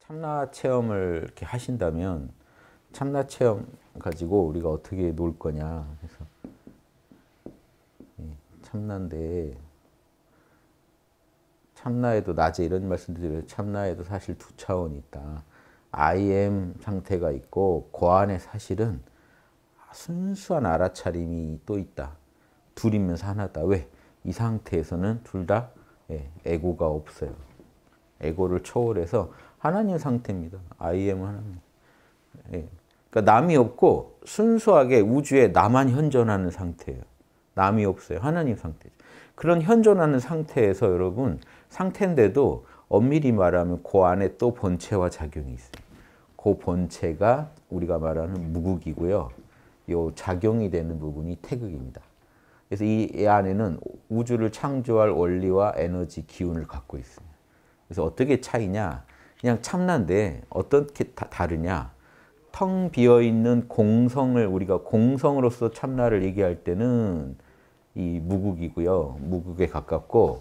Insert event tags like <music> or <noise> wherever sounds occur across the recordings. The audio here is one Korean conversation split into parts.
참나 체험을 이렇게 하신다면 참나 체험 가지고 우리가 어떻게 놀 거냐 해서 참나인데 참나에도 낮에 이런 말씀드려요. 참나에도 사실 두 차원이 있다. I am 상태가 있고 그 안에 사실은 순수한 알아차림이 또 있다. 둘이면서 하나다. 왜? 이 상태에서는 둘다 예, 에고가 없어요. 에고를 초월해서 하나님 상태입니다. I am 하나님. 예. 그러니까 남이 없고 순수하게 우주에 나만 현존하는 상태예요. 남이 없어요. 하나님 상태죠. 그런 현존하는 상태에서 여러분 상태인데도 엄밀히 말하면 그 안에 또 본체와 작용이 있어요. 그 본체가 우리가 말하는 무극이고요. 요 작용이 되는 부분이 태극입니다. 그래서 이 안에는 우주를 창조할 원리와 에너지, 기운을 갖고 있습니다. 그래서 어떻게 차이냐? 그냥 참난데 어떻게 다 다르냐? 텅 비어 있는 공성을 우리가 공성으로서 참나를 얘기할 때는 이 무국이고요. 무국에 가깝고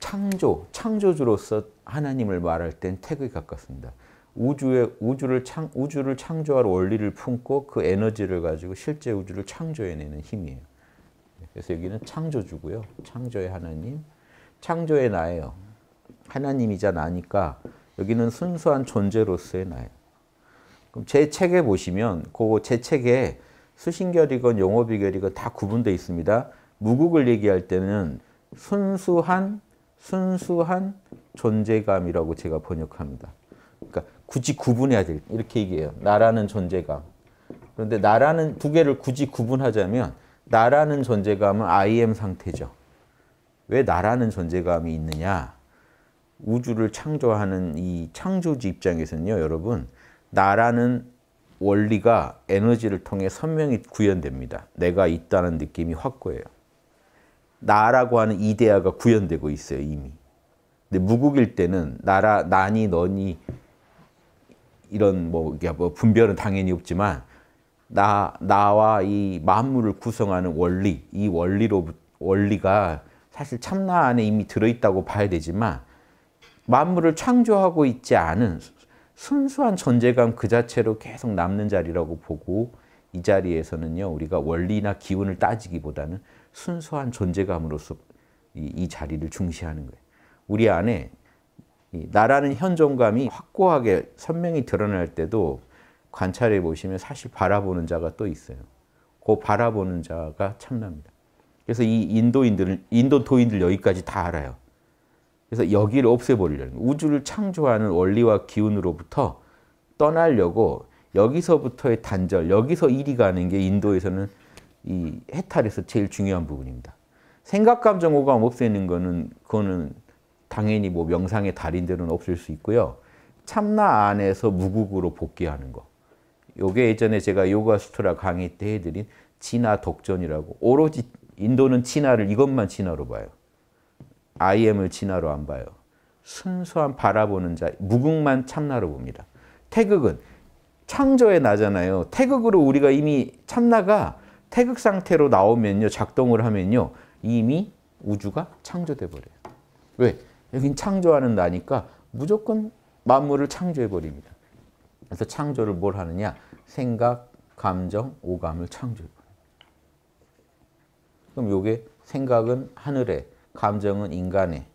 창조, 창조주로서 하나님을 말할 땐 태극에 가깝습니다. 우주의 우주를 창 우주를 창조할 원리를 품고 그 에너지를 가지고 실제 우주를 창조해내는 힘이에요. 그래서 여기는 창조주고요. 창조의 하나님, 창조의 나예요. 하나님이자 나니까 여기는 순수한 존재로서의 나예요. 그럼 제 책에 보시면 그 제 책에 수신결이건 용어비결이건 다 구분되어 있습니다. 무국을 얘기할 때는 순수한 순수한 존재감이라고 제가 번역합니다. 그러니까 굳이 구분해야 될 이렇게 얘기해요. 나라는 존재감. 그런데 나라는 두 개를 굳이 구분하자면 나라는 존재감은 I am 상태죠. 왜 나라는 존재감이 있느냐? 우주를 창조하는 이 창조주 입장에서는요, 여러분, 나라는 원리가 에너지를 통해 선명히 구현됩니다. 내가 있다는 느낌이 확고해요. 나라고 하는 이데아가 구현되고 있어요, 이미. 근데 무국일 때는 나라, 나니, 너니 이런 뭐, 뭐 분별은 당연히 없지만 나, 나와 이 만물을 구성하는 원리, 이 원리로, 원리가 사실 참나 안에 이미 들어있다고 봐야 되지만 만물을 창조하고 있지 않은 순수한 존재감 그 자체로 계속 남는 자리라고 보고 이 자리에서는요 우리가 원리나 기운을 따지기보다는 순수한 존재감으로서 이, 이 자리를 중시하는 거예요. 우리 안에 나라는 현존감이 확고하게 선명히 드러날 때도 관찰해 보시면 사실 바라보는 자가 또 있어요. 그 바라보는 자가 참납니다. 그래서 이 인도인들은 인도 토인들 여기까지 다 알아요. 그래서 여기를 없애버리려는 거예요. 우주를 창조하는 원리와 기운으로부터 떠나려고 여기서부터의 단절, 여기서 일이 가는 게 인도에서는 이 해탈에서 제일 중요한 부분입니다. 생각, 감정, 오감 없애는 거는 그거는 당연히 뭐 명상의 달인들은 없을 수 있고요. 참나 안에서 무국으로 복귀하는 거. 요게 예전에 제가 요가수트라 강의 때 해드린 진화 독전이라고 오로지 인도는 진화를 이것만 진화로 봐요. IM을 진화로 안 봐요. 순수한 바라보는 자, 무궁만 참나로 봅니다. 태극은 창조의 나잖아요. 태극으로 우리가 이미 참나가 태극 상태로 나오면요, 작동을 하면요, 이미 우주가 창조돼 버려요. 왜? 여긴 창조하는 나니까 무조건 만물을 창조해 버립니다. 그래서 창조를 뭘 하느냐? 생각, 감정, 오감을 창조해 그럼 요게 생각은 하늘에, 감정은 인간에,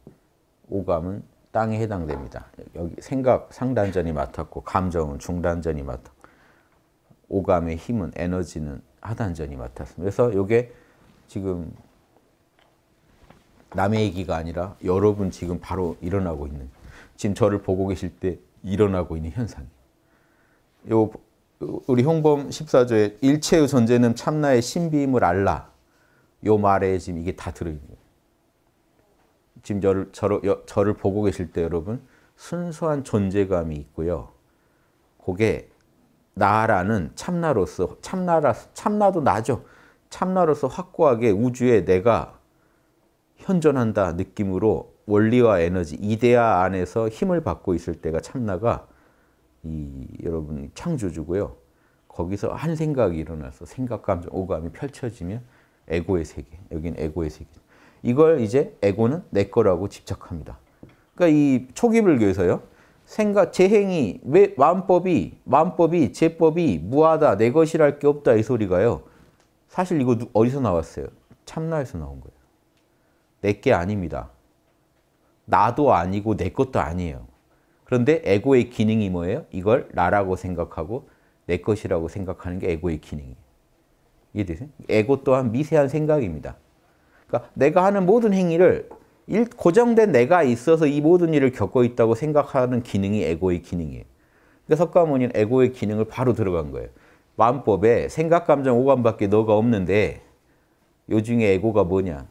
오감은 땅에 해당됩니다. 여기 생각 상단전이 맡았고 감정은 중단전이 맡았고 오감의 힘은 에너지는 하단전이 맡았습니다. 그래서 이게 지금 남의 얘기가 아니라 여러분 지금 바로 일어나고 있는 지금 저를 보고 계실 때 일어나고 있는 현상이 요 우리 형범 14조에 일체의 존재는 참나의 신비임을 알라. 요 말에 지금 이게 다 들어있는 거예요. 지금 저를, 저를, 저를 보고 계실 때 여러분 순수한 존재감이 있고요. 그게 나라는 참나로서 참나라 참나도 나죠. 참나로서 확고하게 우주에 내가 현존한다 느낌으로 원리와 에너지 이데아 안에서 힘을 받고 있을 때가 참나가 이 여러분 창조주고요. 거기서 한 생각이 일어나서 생각, 감정, 오감이 펼쳐지면 에고의 세계, 여기 에고의 세계. 이걸 이제 에고는 내 거라고 집착합니다. 그러니까 이 초기 불교에서요. 생각, 재행이, 왜, 마법이마법이 제법이 무하다, 내 것이랄 게 없다 이 소리가요. 사실 이거 어디서 나왔어요? 참나에서 나온 거예요. 내 게 아닙니다. 나도 아니고 내 것도 아니에요. 그런데 에고의 기능이 뭐예요? 이걸 나라고 생각하고 내 것이라고 생각하는 게 에고의 기능이에요. 이해되세요? 에고 또한 미세한 생각입니다. 그러니까 내가 하는 모든 행위를 일, 고정된 내가 있어서 이 모든 일을 겪고 있다고 생각하는 기능이 에고의 기능이에요. 그러니까 석가모니는 에고의 기능을 바로 들어간 거예요. 만법에 생각, 감정, 오감밖에 너가 없는데 요 중에 에고가 뭐냐?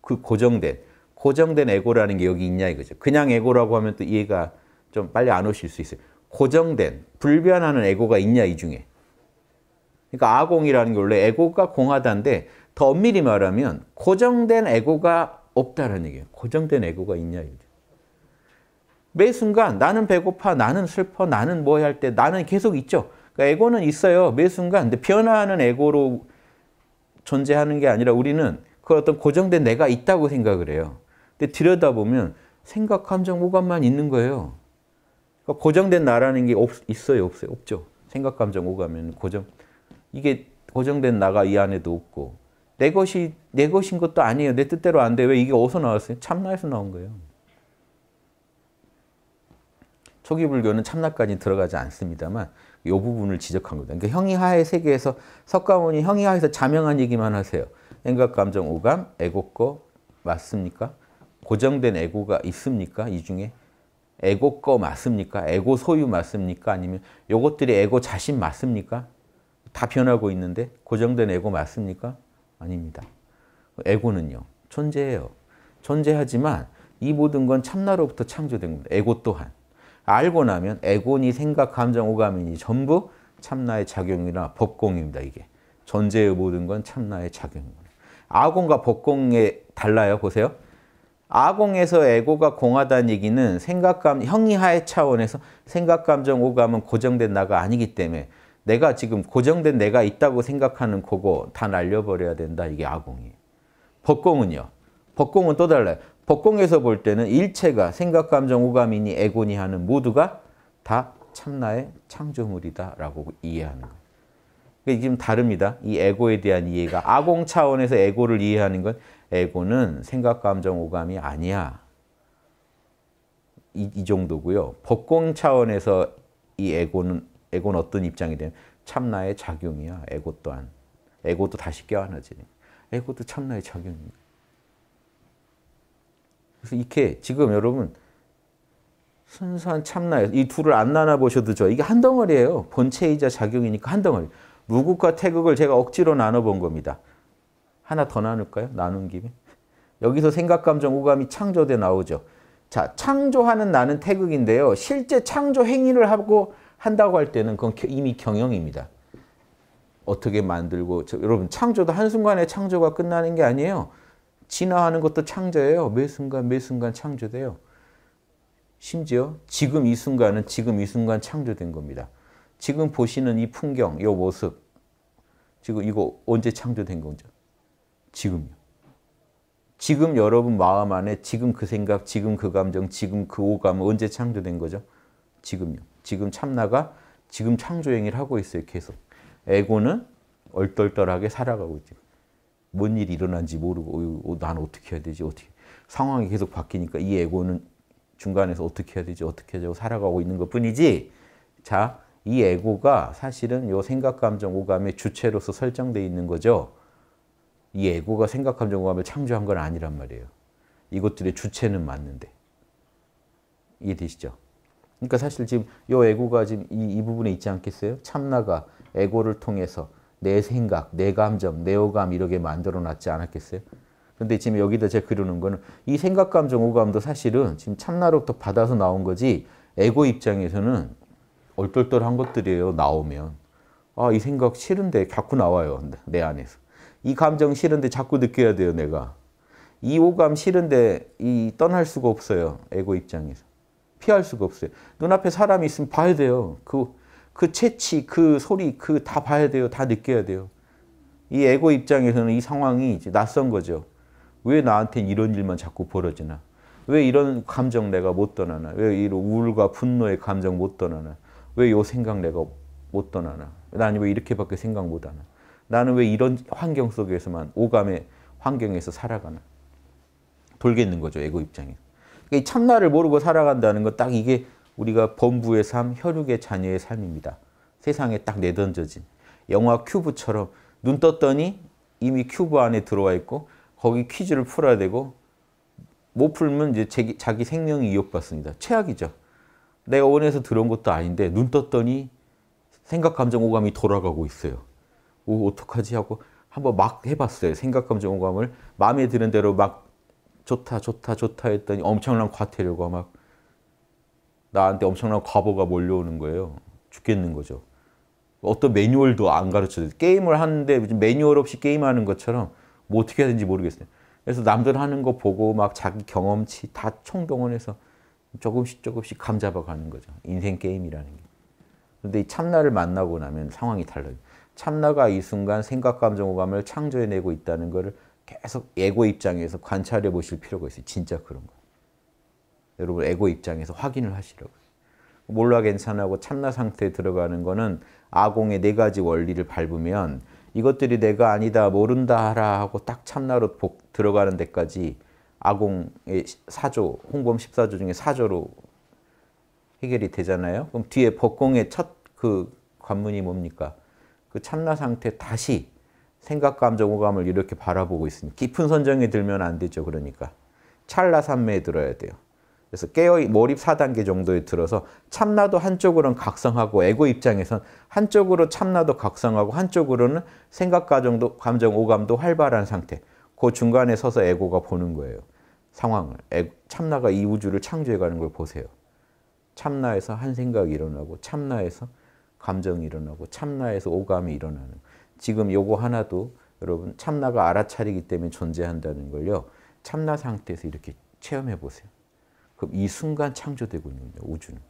그 고정된, 고정된 에고라는 게 여기 있냐 이거죠. 그냥 에고라고 하면 또 이해가 좀 빨리 안 오실 수 있어요. 고정된, 불변하는 에고가 있냐 이 중에. 그러니까 아공이라는 게 원래 에고가 공하다인데 더 엄밀히 말하면 고정된 에고가 없다는 얘기예요. 고정된 에고가 있냐 이거죠. 매 순간 나는 배고파, 나는 슬퍼, 나는 뭐할때 나는 계속 있죠. 그러니까 에고는 있어요. 매 순간. 근데 변화하는 에고로 존재하는 게 아니라 우리는 그 어떤 고정된 내가 있다고 생각을 해요. 근데 들여다보면 생각, 감정, 오감만 있는 거예요. 그러니까 고정된 나라는 게 없, 있어요? 없어요? 없죠. 생각, 감정, 오가면 고정. 이게 고정된 나가 이 안에도 없고 내 것이 내 것인 것도 아니에요. 내 뜻대로 안 돼. 왜 이게 어디서 나왔어요? 참나에서 나온 거예요. 초기 불교는 참나까지 들어가지 않습니다만 이 부분을 지적한 겁니다. 그러니까 형이하의 세계에서 석가모니 형이하에서 자명한 얘기만 하세요. 생각, 감정, 오감, 애고거 맞습니까? 고정된 애고가 있습니까? 이 중에? 에고 거 맞습니까? 에고 소유 맞습니까? 아니면 요것들이 에고 자신 맞습니까? 다 변하고 있는데 고정된 에고 맞습니까? 아닙니다. 에고는요. 존재예요. 존재하지만 이 모든 건 참나로부터 창조된 겁니다. 에고 또한. 알고 나면 에고니 생각, 감정, 오감이니 전부 참나의 작용이나 법공입니다. 이게. 존재의 모든 건 참나의 작용입니다. 아공과 법공에 달라요. 보세요. 아공에서 에고가 공하다는 얘기는 생각감, 형이하의 차원에서 생각감정 오감은 고정된 나가 아니기 때문에 내가 지금 고정된 내가 있다고 생각하는 그거 다 날려버려야 된다. 이게 아공이에요. 법공은요. 법공은 또 달라요. 법공에서 볼 때는 일체가 생각감정 오감이니 에고니 하는 모두가 다 참나의 창조물이다라고 이해하는 거예요. 그게 그러니까 지금 다릅니다. 이 에고에 대한 이해가 아공 차원에서 에고를 이해하는 건 에고는 생각, 감정, 오감이 아니야. 이, 이 정도고요. 법공 차원에서 이 에고는 에고는 어떤 입장이 되면 참나의 작용이야. 에고 또한. 에고도 다시 깨어나지. 에고도 참나의 작용입니 그래서 이렇게 지금 여러분 순수한 참나에 이 둘을 안 나눠 보셔도 저 이게 한 덩어리예요. 본체이자 작용이니까 한 덩어리. 무국과 태극을 제가 억지로 나눠 본 겁니다. 하나 더 나눌까요? 나눈 김에. 여기서 생각, 감정, 오감이 창조돼 나오죠. 자, 창조하는 나는 태극인데요. 실제 창조 행위를 하고 한다고 할 때는 그건 이미 경영입니다. 어떻게 만들고 저, 여러분 창조도 한순간에 창조가 끝나는 게 아니에요. 진화하는 것도 창조예요. 매 순간 매 순간 창조돼요. 심지어 지금 이 순간은 지금 이 순간 창조된 겁니다. 지금 보시는 이 풍경, 이 모습 지금 이거 언제 창조된 거죠? 지금요. 지금 여러분 마음 안에 지금 그 생각, 지금 그 감정, 지금 그오감 언제 창조된 거죠? 지금요. 지금 참나가 지금 창조행위를 하고 있어요. 계속. 에고는 얼떨떨하게 살아가고 있죠. 뭔 일이 일어난지 모르고 어, 난 어떻게 해야 되지? 어떻게 상황이 계속 바뀌니까 이 에고는 중간에서 어떻게 해야 되지? 어떻게 해야 고 살아가고 있는 것뿐이지 자, 이 에고가 사실은 요 생각, 감정, 오감의 주체로서 설정되 있는 거죠. 이 에고가 생각함, 정감을 창조한 건 아니란 말이에요. 이것들의 주체는 맞는데. 이해되시죠? 그러니까 사실 지금 요 에고가 지금 이, 이 부분에 있지 않겠어요? 참나가 에고를 통해서 내 생각, 내 감정, 내 오감 이렇게 만들어 놨지 않았겠어요? 근데 지금 여기다 제가 그려놓은 거는 이 생각, 감정, 오감도 사실은 지금 참나로부터 받아서 나온 거지 에고 입장에서는 얼떨떨한 것들이에요, 나오면. 아, 이 생각 싫은데 자꾸 나와요, 내 안에서. 이 감정 싫은데 자꾸 느껴야 돼요, 내가. 이 오감 싫은데 이 떠날 수가 없어요, 에고 입장에서. 피할 수가 없어요. 눈앞에 사람이 있으면 봐야 돼요. 그, 그 채취, 그 소리, 그 다 봐야 돼요. 다 느껴야 돼요. 이 에고 입장에서는 이 상황이 낯선 거죠. 왜 나한테 이런 일만 자꾸 벌어지나? 왜 이런 감정 내가 못 떠나나? 왜 이런 우울과 분노의 감정 못 떠나나? 왜 요 생각 내가 못 떠나나? 난 왜 이렇게밖에 생각 못 하나? 나는 왜 이런 환경 속에서만 오감의 환경에서 살아가나. 돌겠는 거죠. 에고 입장에. 그러니까 참나를 모르고 살아간다는 건 딱 이게 우리가 범부의 삶, 혈육의 자녀의 삶입니다. 세상에 딱 내던져진 영화 큐브처럼 눈 떴더니 이미 큐브 안에 들어와 있고 거기 퀴즈를 풀어야 되고 못 풀면 이제 자기, 자기 생명이 이욕받습니다. 최악이죠. 내가 원해서 들어온 것도 아닌데 눈 떴더니 생각, 감정, 오감이 돌아가고 있어요. 오, 어떡하지 하고 한번 막 해봤어요. 생각감 정감을 마음에 드는 대로 막 좋다 좋다 좋다 했더니 엄청난 과태료가 막 나한테 엄청난 과보가 몰려오는 거예요. 죽겠는 거죠. 어떤 매뉴얼도 안 가르쳐줘요. 게임을 하는데 매뉴얼 없이 게임하는 것처럼 뭐 어떻게 해야 되는지 모르겠어요. 그래서 남들 하는 거 보고 막 자기 경험치 다 총동원해서 조금씩 조금씩 감 잡아가는 거죠. 인생 게임이라는 게. 그런데이 참나를 만나고 나면 상황이 달라요. 참나가 이 순간 생각, 감정, 오감을 창조해내고 있다는 것을 계속 에고 입장에서 관찰해 보실 필요가 있어요. 진짜 그런 거. 여러분 에고 입장에서 확인을 하시라고. 몰라 괜찮하고 참나 상태에 들어가는 거는 아공의 네 가지 원리를 밟으면 이것들이 내가 아니다, 모른다 하라 하고 딱 참나로 복, 들어가는 데까지 아공의 사조, 홍범 14조 중에 사조로 해결이 되잖아요. 그럼 뒤에 법공의 첫 그 관문이 뭡니까? 그 참나 상태 다시 생각, 감정, 오감을 이렇게 바라보고 있으니 깊은 선정에 들면 안 되죠. 그러니까 찰나 삼매에 들어야 돼요. 그래서 깨어 몰입 4단계 정도에 들어서 참나도 한쪽으로는 각성하고 에고 입장에선 한쪽으로 참나도 각성하고 한쪽으로는 생각, 감정도, 감정, 오감도 활발한 상태. 그 중간에 서서 에고가 보는 거예요. 상황을. 에고, 참나가 이 우주를 창조해가는 걸 보세요. 참나에서 한 생각이 일어나고 참나에서 감정이 일어나고 참나에서 오감이 일어나는 지금 요거 하나도 여러분 참나가 알아차리기 때문에 존재한다는 걸요. 참나 상태에서 이렇게 체험해 보세요. 그럼 이 순간 창조되고 있는 거예요. 우주는.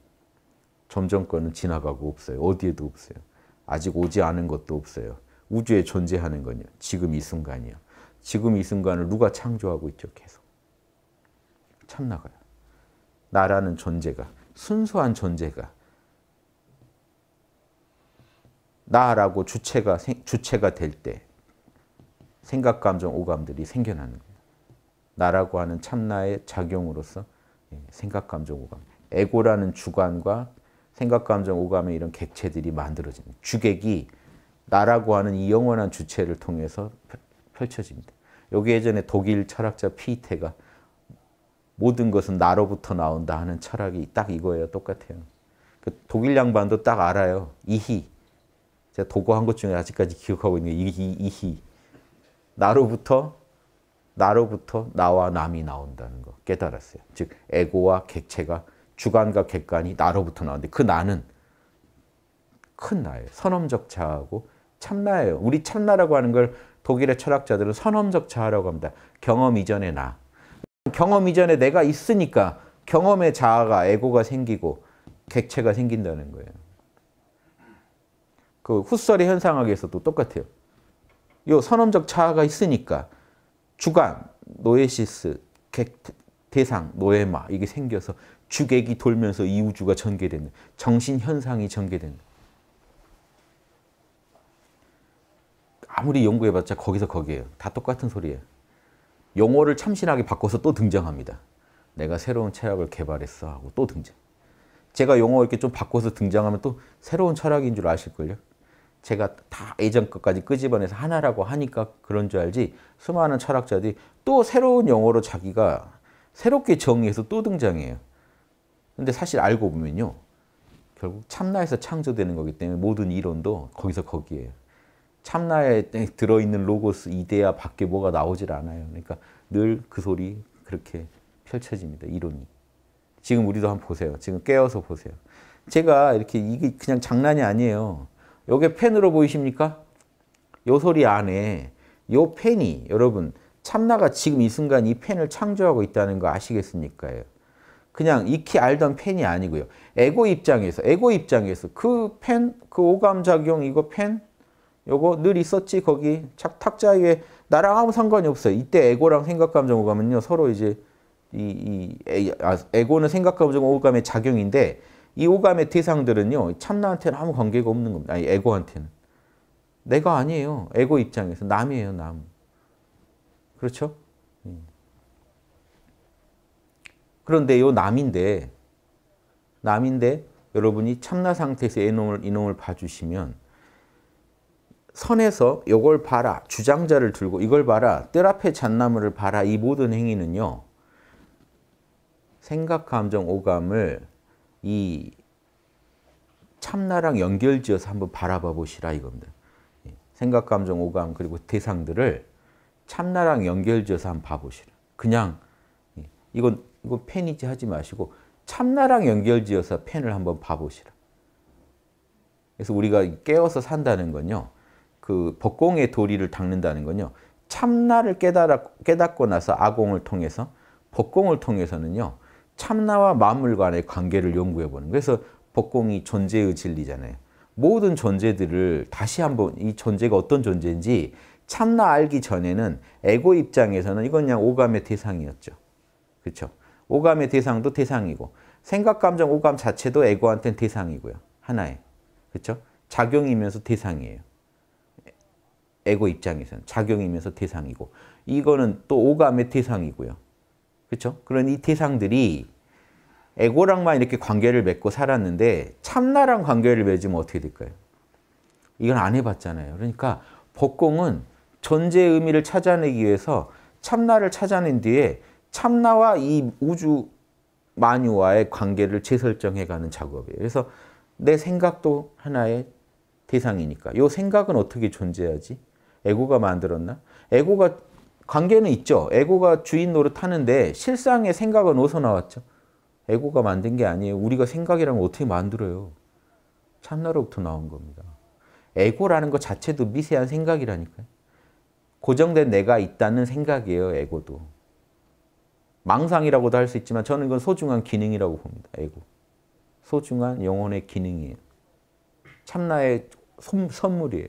점점 거는 지나가고 없어요. 어디에도 없어요. 아직 오지 않은 것도 없어요. 우주에 존재하는 건요. 지금 이 순간이요. 지금 이 순간을 누가 창조하고 있죠? 계속. 참나가요. 나라는 존재가 순수한 존재가 나라고 주체가 주체가 될 때 생각, 감정, 오감들이 생겨나는 겁니다. 나라고 하는 참나의 작용으로서 예, 생각, 감정, 오감, 에고라는 주관과 생각, 감정, 오감의 이런 객체들이 만들어지는 주객이 나라고 하는 이 영원한 주체를 통해서 펼쳐집니다. 여기 예전에 독일 철학자 피테가 모든 것은 나로부터 나온다 하는 철학이 딱 이거예요. 똑같아요. 그 독일 양반도 딱 알아요. 이히. 제가 독고한것 중에 아직까지 기억하고 있는 게 이히, 이히. 나로부터 나로부터 나와 남이 나온다는 거 깨달았어요. 즉 에고와 객체가 주관과 객관이 나로부터 나오는데 그 나는 큰 나예요. 선험적자하고 참나예요. 우리 참나라고 하는 걸 독일의 철학자들은 선험적차라고 합니다. 경험 이전의 나. 경험 이전에 내가 있으니까 경험의 자아가 에고가 생기고 객체가 생긴다는 거예요. 그 후설의 현상학에서도 똑같아요. 요 선언적 차가 있으니까 주간 노에시스 객, 대상 노에마 이게 생겨서 주객이 돌면서 이 우주가 전개되는 정신 현상이 전개되는 아무리 연구해봤자 거기서 거기에요. 다 똑같은 소리예요. 용어를 참신하게 바꿔서 또 등장합니다. 내가 새로운 철학을 개발했어 하고 또 등장. 제가 용어 이렇게 좀 바꿔서 등장하면 또 새로운 철학인 줄 아실걸요? 제가 다 예전 것까지 끄집어내서 하나라고 하니까 그런 줄 알지 수많은 철학자들이 또 새로운 용어로 자기가 새롭게 정의해서 또 등장해요. 근데 사실 알고 보면요. 결국 참나에서 창조되는 거기 때문에 모든 이론도 거기서 거기에요. 참나에 들어있는 로고스 이데아 밖에 뭐가 나오질 않아요. 그러니까 늘 그 소리 그렇게 펼쳐집니다. 이론이. 지금 우리도 한번 보세요. 지금 깨어서 보세요. 제가 이렇게 이게 그냥 장난이 아니에요. 요게 펜으로 보이십니까? 요소리 안에 요 펜이 여러분 참나가 지금 이 순간 이 펜을 창조하고 있다는 거 아시겠습니까요? 그냥 익히 알던 펜이 아니고요. 에고 입장에서, 에고 입장에서 그 펜, 그 오감작용 이거 펜, 요거 늘 있었지 거기 착, 탁자 위에 나랑 아무 상관이 없어요. 이때 에고랑 생각감정 오감은요 서로 이제 이, 이 에, 아, 에고는 생각감정 오감의 작용인데 이 오감의 대상들은요. 참나한테는 아무 관계가 없는 겁니다. 아니, 에고한테는. 내가 아니에요. 에고 입장에서. 남이에요, 남. 그렇죠? 음. 그런데 요 남인데, 남인데 여러분이 참나 상태에서 이놈을, 이놈을 봐주시면 선에서 요걸 봐라, 주장자를 들고 이걸 봐라, 뜰 앞에 잣나무를 봐라 이 모든 행위는요. 생각, 감정, 오감을 이 참나랑 연결지어서 한번 바라봐 보시라 이겁니다. 생각, 감정, 오감 그리고 대상들을 참나랑 연결지어서 한번 봐보시라. 그냥 이건 이건 펜이지 하지 마시고 참나랑 연결지어서 펜을 한번 봐보시라. 그래서 우리가 깨어서 산다는 건요. 그 법공의 도리를 닦는다는 건요. 참나를 깨달아, 깨닫고 나서 아공을 통해서 법공을 통해서는요. 참나와 만물 간의 관계를 연구해 보는 그래서 법공이 존재의 진리잖아요. 모든 존재들을 다시 한번 이 존재가 어떤 존재인지 참나 알기 전에는 에고 입장에서는 이건 그냥 오감의 대상이었죠. 그렇죠? 오감의 대상도 대상이고 생각, 감정, 오감 자체도 에고한테는 대상이고요. 하나의. 그렇죠? 작용이면서 대상이에요. 에고 입장에서는 작용이면서 대상이고 이거는 또 오감의 대상이고요. 그렇죠? 그런 이 태상들이 에고랑만 이렇게 관계를 맺고 살았는데 참나랑 관계를 맺으면 어떻게 될까요? 이건 안 해봤잖아요. 그러니까 법공은 존재의 의미를 찾아내기 위해서 참나를 찾아낸 뒤에 참나와 이 우주 만유와의 관계를 재설정해가는 작업이에요. 그래서 내 생각도 하나의 대상이니까. 요 생각은 어떻게 존재하지? 에고가 만들었나? 에고가 관계는 있죠. 에고가 주인 노릇하는데 실상의 생각은 어디서 나왔죠? 에고가 만든 게 아니에요. 우리가 생각이라면 어떻게 만들어요? 참나로부터 나온 겁니다. 에고라는 것 자체도 미세한 생각이라니까요. 고정된 내가 있다는 생각이에요, 에고도. 망상이라고도 할 수 있지만 저는 그건 소중한 기능이라고 봅니다, 에고. 소중한 영혼의 기능이에요. 참나의 선물이에요.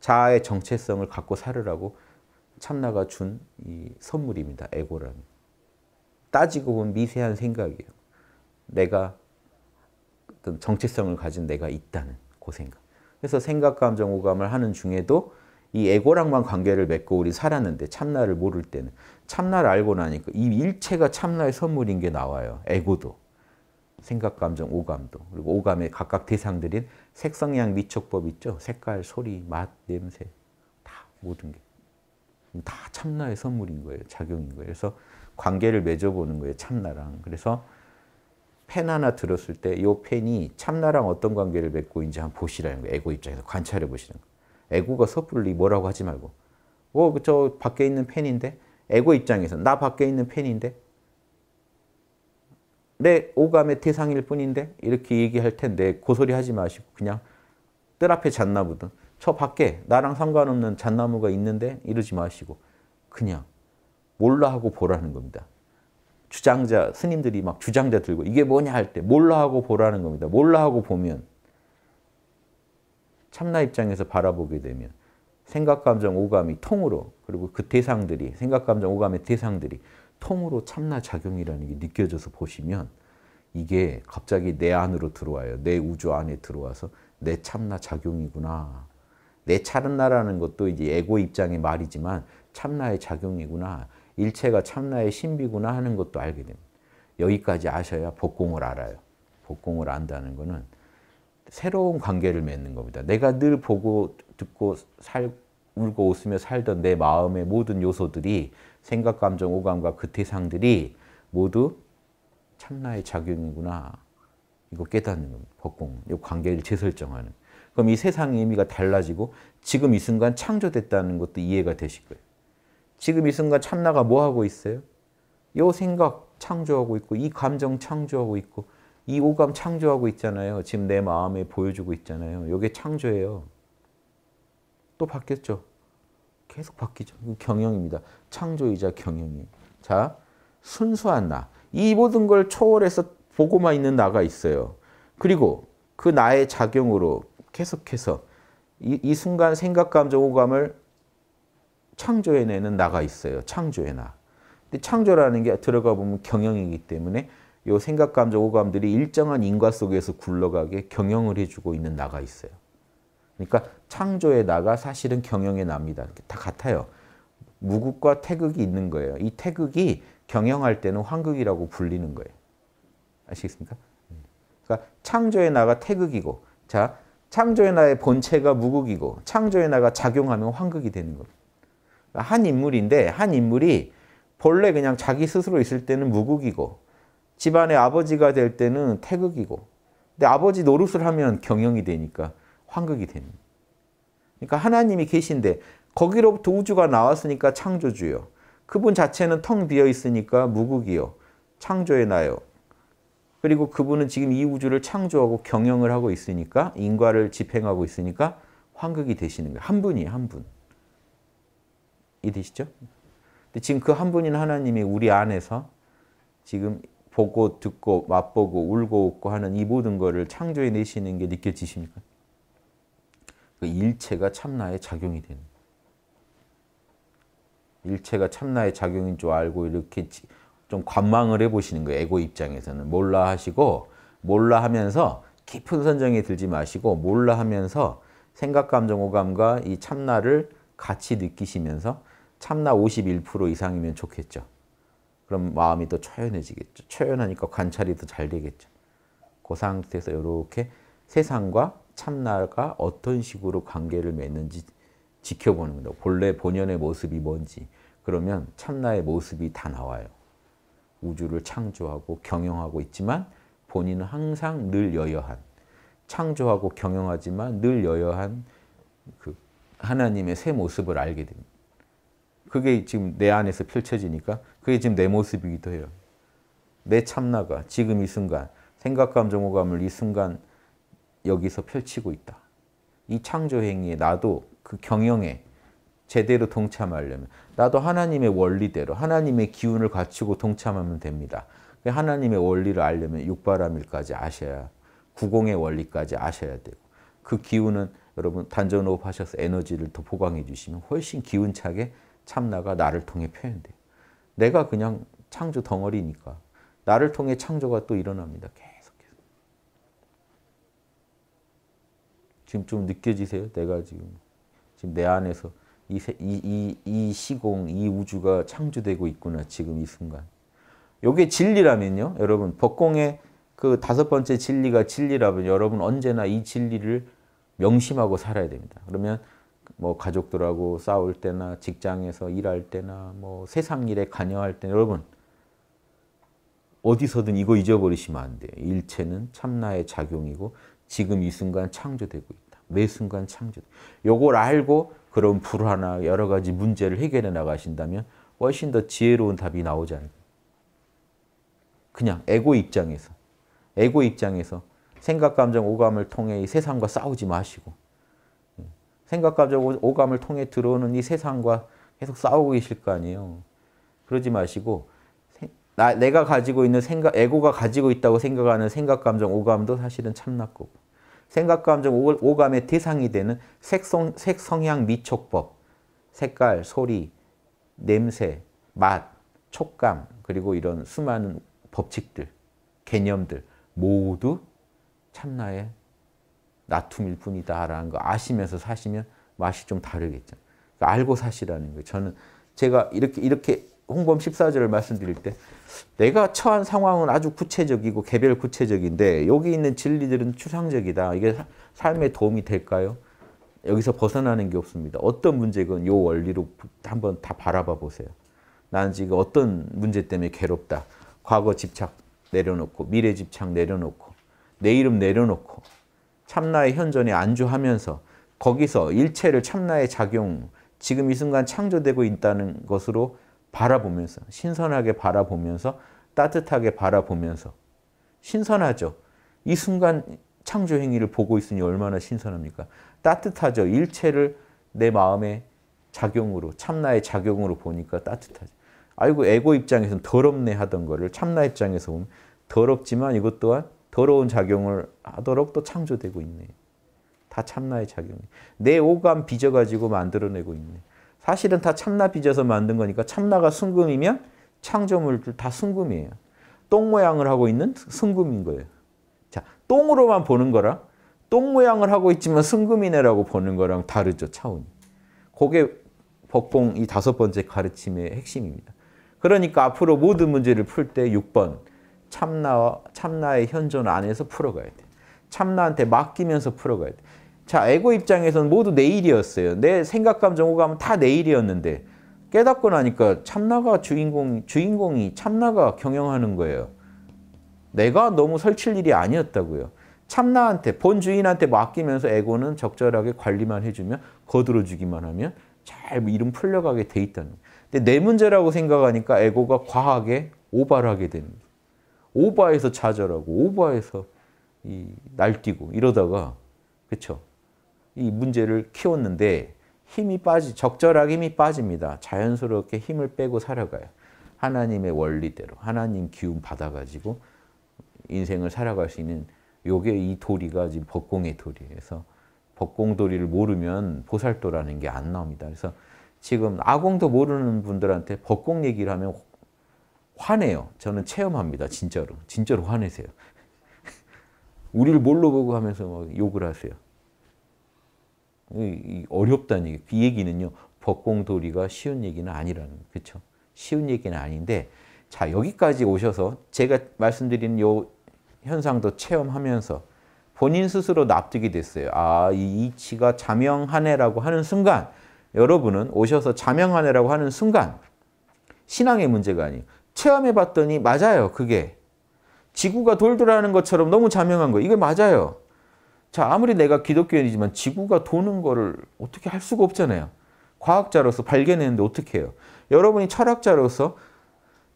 자아의 정체성을 갖고 살으라고 참나가 준 이 선물입니다. 에고라는. 따지고 보면 미세한 생각이에요. 내가 어떤 정체성을 가진 내가 있다는 그 생각. 그래서 생각, 감정, 오감을 하는 중에도 이 에고랑만 관계를 맺고 우리 살았는데 참나를 모를 때는 참나를 알고 나니까 이 일체가 참나의 선물인 게 나와요. 에고도. 생각, 감정, 오감도. 그리고 오감의 각각 대상들인 색성향 미촉법 있죠? 색깔, 소리, 맛, 냄새 다 모든 게. 다 참나의 선물인 거예요. 작용인 거예요. 그래서 관계를 맺어보는 거예요. 참나랑. 그래서 펜 하나 들었을 때이 펜이 참나랑 어떤 관계를 맺고 있는지 한번 보시라는 거예요. 에고 입장에서 관찰해 보시는 거예요. 에고가 섣불리 뭐라고 하지 말고 어, 그 저 밖에 있는 펜인데 에고 입장에서 나 밖에 있는 펜인데 내 오감의 대상일 뿐인데 이렇게 얘기할 텐데 고소리 하지 마시고 그냥 뜰 앞에 잤나 보든 저 밖에 나랑 상관없는 잣나무가 있는데 이러지 마시고 그냥 몰라 하고 보라는 겁니다. 주장자, 스님들이 막 주장자 들고 이게 뭐냐 할 때 몰라 하고 보라는 겁니다. 몰라 하고 보면 참나 입장에서 바라보게 되면 생각, 감정, 오감이 통으로 그리고 그 대상들이 생각, 감정, 오감의 대상들이 통으로 참나 작용이라는 게 느껴져서 보시면 이게 갑자기 내 안으로 들어와요. 내 우주 안에 들어와서 내 참나 작용이구나 내차는나라는 것도 이제 에고 입장의 말이지만 참나의 작용이구나. 일체가 참나의 신비구나 하는 것도 알게 됩니다. 여기까지 아셔야 복공을 알아요. 복공을 안다는 거는 새로운 관계를 맺는 겁니다. 내가 늘 보고 듣고 살 울고 웃으며 살던 내 마음의 모든 요소들이 생각, 감정, 오감과 그 대상들이 모두 참나의 작용이구나. 이거 깨닫는 겁니다. 복공. 이 관계를 재설정하는. 그럼 이 세상의 의미가 달라지고 지금 이 순간 창조됐다는 것도 이해가 되실 거예요. 지금 이 순간 참나가 뭐 하고 있어요? 요 생각 창조하고 있고 이 감정 창조하고 있고 이 오감 창조하고 있잖아요. 지금 내 마음에 보여주고 있잖아요. 요게 창조예요. 또 바뀌었죠? 계속 바뀌죠. 경영입니다. 창조이자 경영이 자, 순수한 나. 이 모든 걸 초월해서 보고만 있는 나가 있어요. 그리고 그 나의 작용으로 계속해서 이, 이 순간 생각, 감정, 오감을 창조해내는 나가 있어요. 창조의 나. 근데 창조라는 게 들어가 보면 경영이기 때문에 요 생각, 감정, 오감들이 일정한 인과 속에서 굴러가게 경영을 해주고 있는 나가 있어요. 그러니까 창조의 나가 사실은 경영의 나입니다. 다 같아요. 무극과 태극이 있는 거예요. 이 태극이 경영할 때는 황극이라고 불리는 거예요. 아시겠습니까? 음. 그러니까 창조의 나가 태극이고 자 창조의 나의 본체가 무극이고 창조의 나가 작용하면 황극이 되는 거예니다한 인물인데 한 인물이 본래 그냥 자기 스스로 있을 때는 무극이고 집안의 아버지가 될 때는 태극이고 근데 아버지 노릇을 하면 경영이 되니까 환극이 되는 그러니까 하나님이 계신데 거기로부터 우주가 나왔으니까 창조주요. 그분 자체는 텅 비어 있으니까 무극이요. 창조의 나요. 그리고 그분은 지금 이 우주를 창조하고 경영을 하고 있으니까 인과를 집행하고 있으니까 황극이 되시는 거예요. 한 분이에요. 한 분. 이해되시죠? 근데 지금 그 한 분인 하나님이 우리 안에서 지금 보고 듣고 맛보고 울고 웃고 하는 이 모든 거를 창조해 내시는 게 느껴지십니까? 그 일체가 참나의 작용이 되는 일체가 참나의 작용인 줄 알고 이렇게 좀 관망을 해보시는 거예요. 에고 입장에서는. 몰라 하시고 몰라 하면서 깊은 선정에 들지 마시고 몰라 하면서 생각, 감정, 오감과 이 참나를 같이 느끼시면서 참나 51% 이상이면 좋겠죠. 그럼 마음이 더 초연해지겠죠. 초연하니까 관찰이 더 잘 되겠죠. 그 상태에서 이렇게 세상과 참나가 어떤 식으로 관계를 맺는지 지켜보는 거예요. 본래 본연의 모습이 뭔지. 그러면 참나의 모습이 다 나와요. 우주를 창조하고 경영하고 있지만 본인은 항상 늘 여여한 창조하고 경영하지만 늘 여여한 그 하나님의 새 모습을 알게 됩니다. 그게 지금 내 안에서 펼쳐지니까 그게 지금 내 모습이기도 해요. 내 참나가 지금 이 순간 생각, 감정, 호감을 이 순간 여기서 펼치고 있다. 이 창조 행위에 나도 그 경영에 제대로 동참하려면 나도 하나님의 원리대로 하나님의 기운을 갖추고 동참하면 됩니다. 그 하나님의 원리를 알려면 육바람일까지 아셔야 구공의 원리까지 아셔야 되고 그 기운은 여러분 단전호흡 하셔서 에너지를 더 보강해 주시면 훨씬 기운차게 참나가 나를 통해 표현돼요. 내가 그냥 창조 덩어리니까 나를 통해 창조가 또 일어납니다. 계속해서. 지금 좀 느껴지세요? 내가 지금 지금 내 안에서 이, 이, 이 시공, 이 우주가 창조되고 있구나, 지금 이 순간. 요게 진리라면요. 여러분, 법공의 그 다섯 번째 진리가 진리라면 여러분 언제나 이 진리를 명심하고 살아야 됩니다. 그러면 뭐 가족들하고 싸울 때나 직장에서 일할 때나 뭐 세상 일에 관여할 때 여러분 어디서든 이거 잊어버리시면 안 돼요. 일체는 참나의 작용이고 지금 이 순간 창조되고 있다. 매 순간 창조. 요걸 알고 그런 불화나 여러 가지 문제를 해결해 나가신다면 훨씬 더 지혜로운 답이 나오지 않을까. 그냥 에고 입장에서, 에고 입장에서 생각, 감정, 오감을 통해 이 세상과 싸우지 마시고 음, 생각, 감정, 오감을 통해 들어오는 이 세상과 계속 싸우고 계실 거 아니에요. 그러지 마시고 나, 내가 가지고 있는 생각, 에고가 가지고 있다고 생각하는 생각, 감정, 오감도 사실은 참나 거고 생각, 과 감정, 오감의 대상이 되는 색성, 색성향 미촉법, 색깔, 소리, 냄새, 맛, 촉감, 그리고 이런 수많은 법칙들, 개념들 모두 참나의 나툼일 뿐이다라는 거 아시면서 사시면 맛이 좀 다르겠죠. 그러니까 알고 사시라는 거예요. 저는 제가 이렇게 이렇게 홍범 14절을 말씀드릴 때 내가 처한 상황은 아주 구체적이고 개별 구체적인데 여기 있는 진리들은 추상적이다. 이게 삶에 도움이 될까요? 여기서 벗어나는 게 없습니다. 어떤 문제건 요 원리로 한번 다 바라봐 보세요. 나는 지금 어떤 문제 때문에 괴롭다. 과거 집착 내려놓고 미래 집착 내려놓고 내 이름 내려놓고 참나의 현존에 안주하면서 거기서 일체를 참나의 작용, 지금 이 순간 창조되고 있다는 것으로 바라보면서 신선하게 바라보면서 따뜻하게 바라보면서 신선하죠. 이 순간 창조 행위를 보고 있으니 얼마나 신선합니까? 따뜻하죠. 일체를 내 마음의 작용으로 참나의 작용으로 보니까 따뜻하죠. 아이고 에고 입장에서는 더럽네 하던 거를 참나 입장에서 보면 더럽지만 이것 또한 더러운 작용을 하도록 또 창조되고 있네. 다 참나의 작용이. 내 오감 빚어가지고 만들어내고 있네. 사실은 다 참나 빚어서 만든 거니까 참나가 순금이면 창조물들 다 순금이에요. 똥 모양을 하고 있는 순금인 거예요. 자, 똥으로만 보는 거랑 똥 모양을 하고 있지만 순금이네라고 보는 거랑 다르죠, 차원이. 그게 법봉 이 다섯 번째 가르침의 핵심입니다. 그러니까 앞으로 모든 문제를 풀 때 6번 참나 참나의 현존 안에서 풀어가야 돼. 참나한테 맡기면서 풀어가야 돼. 자, 에고 입장에서는 모두 내일이었어요. 내 생각감, 정보감은 다 내일이었는데 깨닫고 나니까 참나가 주인공, 주인공이 참나가 경영하는 거예요. 내가 너무 설칠 일이 아니었다고요. 참나한테, 본 주인한테 맡기면서 에고는 적절하게 관리만 해주면, 거들어주기만 하면 잘 이름 풀려가게 돼 있다는 거예요. 근데 내 문제라고 생각하니까 에고가 과하게 오바를 하게 됩니다. 오바해서 좌절하고, 오바해서 날뛰고 이러다가, 그렇죠? 이 문제를 키웠는데 힘이 빠지 적절하게 힘이 빠집니다. 자연스럽게 힘을 빼고 살아가요. 하나님의 원리대로 하나님 기운 받아가지고 인생을 살아갈 수 있는 요게 이 도리가 지금 법공의 도리에서 법공 도리를 모르면 보살도라는 게 안 나옵니다. 그래서 지금 아공도 모르는 분들한테 법공 얘기를 하면 화내요. 저는 체험합니다. 진짜로. 진짜로 화내세요. <laughs> 우리를 뭘로 보고 하면서 욕을 하세요. 어렵다는 얘기. 그 얘기는요. 법공돌이가 쉬운 얘기는 아니라는 그렇죠? 쉬운 얘기는 아닌데 자 여기까지 오셔서 제가 말씀드린 요 현상도 체험하면서 본인 스스로 납득이 됐어요. 아, 이 이치가 자명하네라고 하는 순간 여러분은 오셔서 자명하네라고 하는 순간 신앙의 문제가 아니에요. 체험해 봤더니 맞아요. 그게 지구가 돌돌아는 것처럼 너무 자명한 거예 이게 맞아요. 자, 아무리 내가 기독교인이지만 지구가 도는 거를 어떻게 할 수가 없잖아요. 과학자로서 발견했는데 어떻게 해요? 여러분이 철학자로서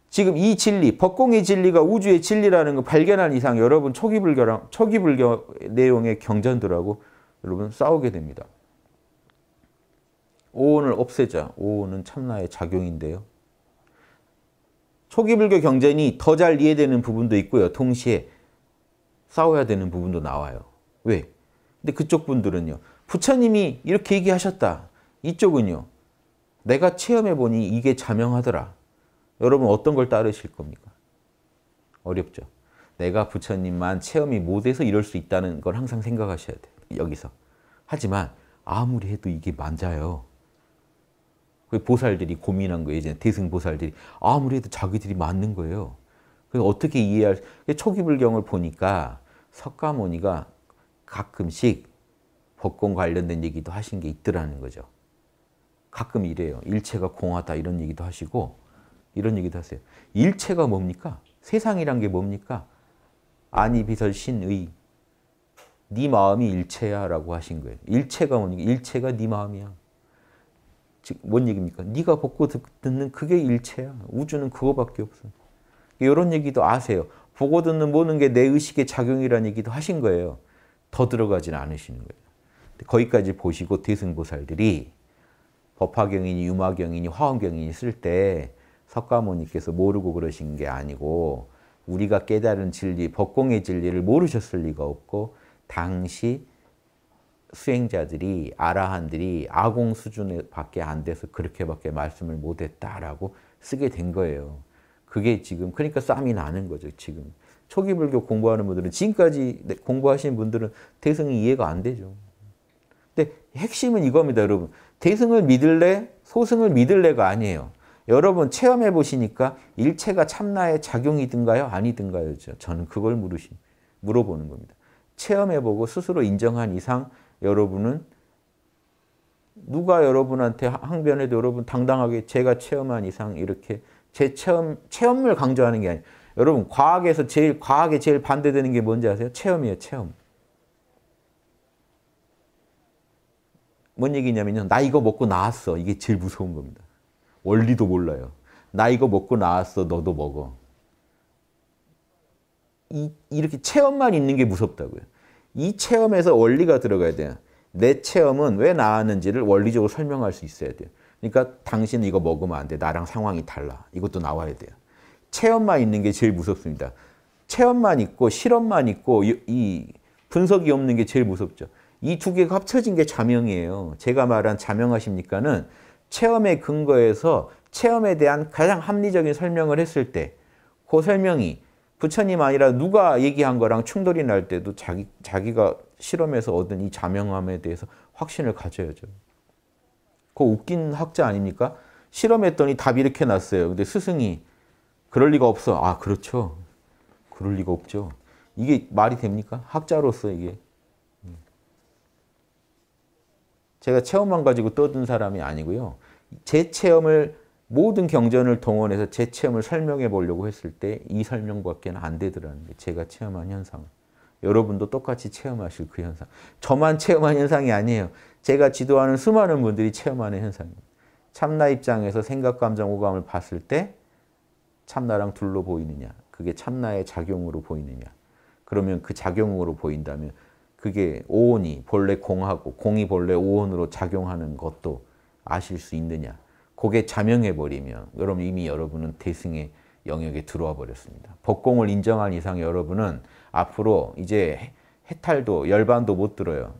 지금 이 진리, 법공의 진리가 우주의 진리라는 걸 발견한 이상 여러분 초기불교랑 초기불교 내용의 경전들하고 여러분 싸우게 됩니다. 오온을 없애자. 오온은 참나의 작용인데요. 초기불교 경전이 더 잘 이해되는 부분도 있고요. 동시에 싸워야 되는 부분도 나와요. 왜? 근데 그쪽 분들은요. 부처님이 이렇게 얘기하셨다. 이쪽은요. 내가 체험해 보니 이게 자명하더라. 여러분 어떤 걸 따르실 겁니까? 어렵죠. 내가 부처님만 체험이 못해서 이럴 수 있다는 걸 항상 생각하셔야 돼요. 여기서. 하지만 아무리 해도 이게 맞아요. 그 보살들이 고민한 거예요. 이제 대승보살들이. 아무리 해도 자기들이 맞는 거예요. 그래서 어떻게 이해할... 초기불경을 보니까 석가모니가 가끔씩 복권 관련된 얘기도 하신 게 있더라는 거죠. 가끔 이래요. 일체가 공하다 이런 얘기도 하시고 이런 얘기도 하세요. 일체가 뭡니까? 세상이란 게 뭡니까? 아니비설 신의 네 마음이 일체야 라고 하신 거예요. 일체가 뭡니까? 일체가 네 마음이야. 즉, 뭔 얘기입니까? 네가 벗고 듣는 그게 일체야. 우주는 그거밖에 없어. 이런 얘기도 아세요. 보고 듣는 모든 게 내 의식의 작용이라는 얘기도 하신 거예요. 더들어가진 않으시는 거예요. 거기까지 보시고 대승보살들이 법화경이니 유마경이니 화엄경이니 쓸때 석가모니께서 모르고 그러신 게 아니고 우리가 깨달은 진리, 법공의 진리를 모르셨을 리가 없고 당시 수행자들이, 아라한들이 아공 수준밖에 안 돼서 그렇게밖에 말씀을 못했다라고 쓰게 된 거예요. 그게 지금, 그러니까 쌈이 나는 거죠, 지금. 초기 불교 공부하는 분들은 지금까지 공부하신 분들은 대승이 이해가 안 되죠. 근데 핵심은 이겁니다, 여러분. 대승을 믿을래, 소승을 믿을래가 아니에요. 여러분 체험해 보시니까 일체가 참나의 작용이든가요, 아니든가요? 저는 그걸 물으시, 물어보는 겁니다. 체험해 보고 스스로 인정한 이상 여러분은 누가 여러분한테 항변해도 여러분 당당하게 제가 체험한 이상 이렇게 제 체험, 체험을 강조하는 게 아니에요. 여러분 과학에서 제일 과학에 제일 반대되는 게 뭔지 아세요? 체험이에요. 체험. 뭔 얘기냐면요. 나 이거 먹고 나왔어. 이게 제일 무서운 겁니다. 원리도 몰라요. 나 이거 먹고 나왔어. 너도 먹어. 이, 이렇게 체험만 있는 게 무섭다고요. 이 체험에서 원리가 들어가야 돼요. 내 체험은 왜 나왔는지를 원리적으로 설명할 수 있어야 돼요. 그러니까 당신 이거 먹으면 안 돼. 나랑 상황이 달라. 이것도 나와야 돼요. 체험만 있는 게 제일 무섭습니다. 체험만 있고 실험만 있고 이 분석이 없는 게 제일 무섭죠. 이 두 개가 합쳐진 게 자명이에요. 제가 말한 자명하십니까는 체험의 근거에서 체험에 대한 가장 합리적인 설명을 했을 때 그 설명이 부처님 아니라 누가 얘기한 거랑 충돌이 날 때도 자기, 자기가 실험에서 얻은 이 자명함에 대해서 확신을 가져야죠. 그 웃긴 학자 아닙니까? 실험했더니 답 이렇게 났어요. 근데 스승이 그럴 리가 없어. 아, 그렇죠. 그럴 리가 없죠. 이게 말이 됩니까? 학자로서 이게. 음. 제가 체험만 가지고 떠든 사람이 아니고요. 제 체험을 모든 경전을 동원해서 제 체험을 설명해 보려고 했을 때 이설명밖에안 되더라는 게 제가 체험한 현상. 여러분도 똑같이 체험하실 그 현상. 저만 체험한 현상이 아니에요. 제가 지도하는 수많은 분들이 체험하는 현상입니다. 참나 입장에서 생각, 감정, 오감을 봤을 때 참나랑 둘로 보이느냐 그게 참나의 작용으로 보이느냐 그러면 그 작용으로 보인다면 그게 오온이 본래 공하고 공이 본래 오온으로 작용하는 것도 아실 수 있느냐 그게 자명해버리면 여러분 이미 여러분은 대승의 영역에 들어와 버렸습니다. 법공을 인정한 이상 여러분은 앞으로 이제 해탈도 열반도 못 들어요.